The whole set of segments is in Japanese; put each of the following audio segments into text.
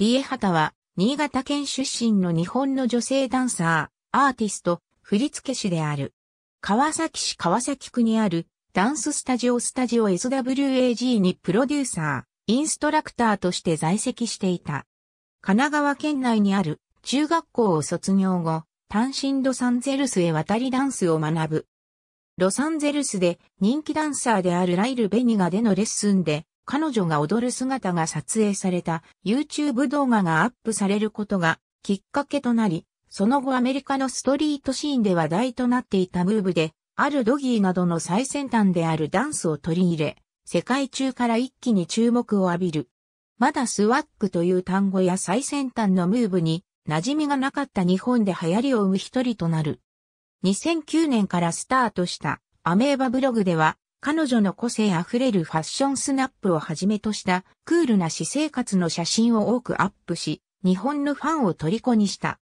リエハタは、新潟県出身の日本の女性ダンサー、アーティスト、振付師である。川崎市川崎区にある、ダンススタジオスタジオ SWAG にプロデューサー、インストラクターとして在籍していた。神奈川県内にある中学校を卒業後、単身ロサンゼルスへ渡りダンスを学ぶ。ロサンゼルスで人気ダンサーであるライル・ベニガでのレッスンで彼女が踊る姿が撮影された YouTube 動画がアップされることがきっかけとなり、その後アメリカのストリートシーンで話題となっていたムーブで、あるドギーなどの最先端であるダンスを取り入れ、世界中から一気に注目を浴びる。まだスワックという単語や最先端のムーブに馴染みがなかった日本で流行りを生む一人となる。2009年からスタートしたアメーバブログでは彼女の個性あふれるファッションスナップをはじめとしたクールな私生活の写真を多くアップし、日本のファンを虜にした。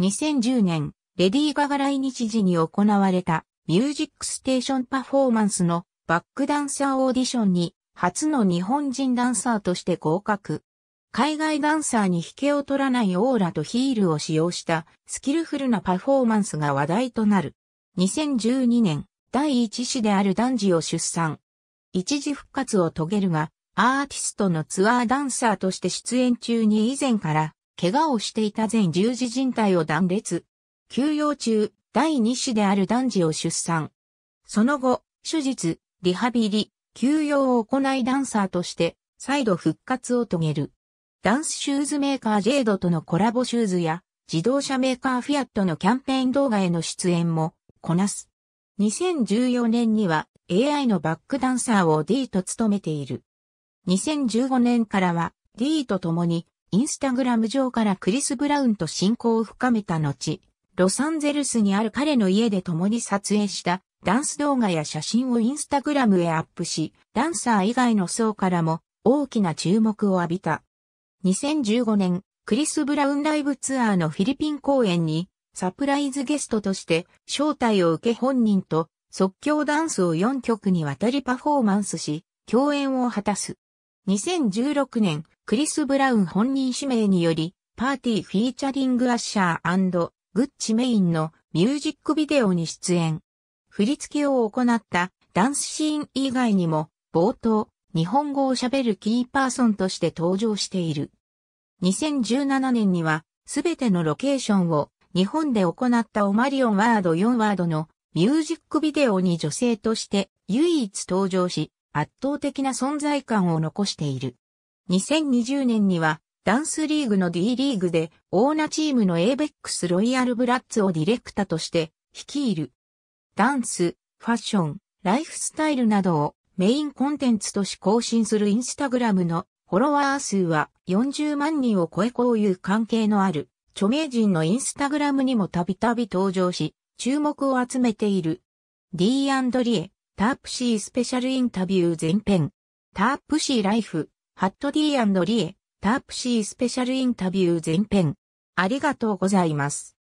2010年、レディー・ガガ来日時に行われたミュージックステーションパフォーマンスのバックダンサーオーディションに初の日本人ダンサーとして合格。海外ダンサーに引けを取らないオーラとヒールを使用したスキルフルなパフォーマンスが話題となる。2012年、第一子である男児を出産。一時復活を遂げるが、アーティストのツアーダンサーとして出演中に以前から、怪我をしていた全十字人体を断裂。休養中、第二子である男児を出産。その後、手術、リハビリ、休養を行いダンサーとして、再度復活を遂げる。ダンスシューズメーカージェイドとのコラボシューズや、自動車メーカーフィアットのキャンペーン動画への出演も、こなす。2014年には AI のバックダンサーを D と務めている。2015年からは D と共にインスタグラム上からクリス・ブラウンと親交を深めた後、ロサンゼルスにある彼の家で共に撮影したダンス動画や写真をインスタグラムへアップし、ダンサー以外の層からも大きな注目を浴びた。2015年、クリス・ブラウンライブツアーのフィリピン公演にサプライズゲストとして招待を受け本人と即興ダンスを4曲にわたりパフォーマンスし、共演を果たす。2016年、クリス・ブラウン本人指名により、パーティーフィーチャリングアッシャーグッチメインのミュージックビデオに出演。振り付けを行ったダンスシーン以外にも、冒頭、日本語を喋るキーパーソンとして登場している。2017年には、すべてのロケーションを日本で行ったオマリオンワード4ワードのミュージックビデオに女性として唯一登場し、圧倒的な存在感を残している。2020年には、ダンスリーグの D リーグで、オーナチームの ABEX ロイヤルブラッツをディレクタとして率いる。ダンス、ファッション、ライフスタイルなどをメインコンテンツとし更新するインスタグラムのフォロワー数は40万人を超え交友関係のある著名人のインスタグラムにもたびたび登場し、注目を集めている。d l i タープシースペシャルインタビュー前編。タープシーライフ、ハット d l i タープシースペシャルインタビュー前編。ありがとうございます。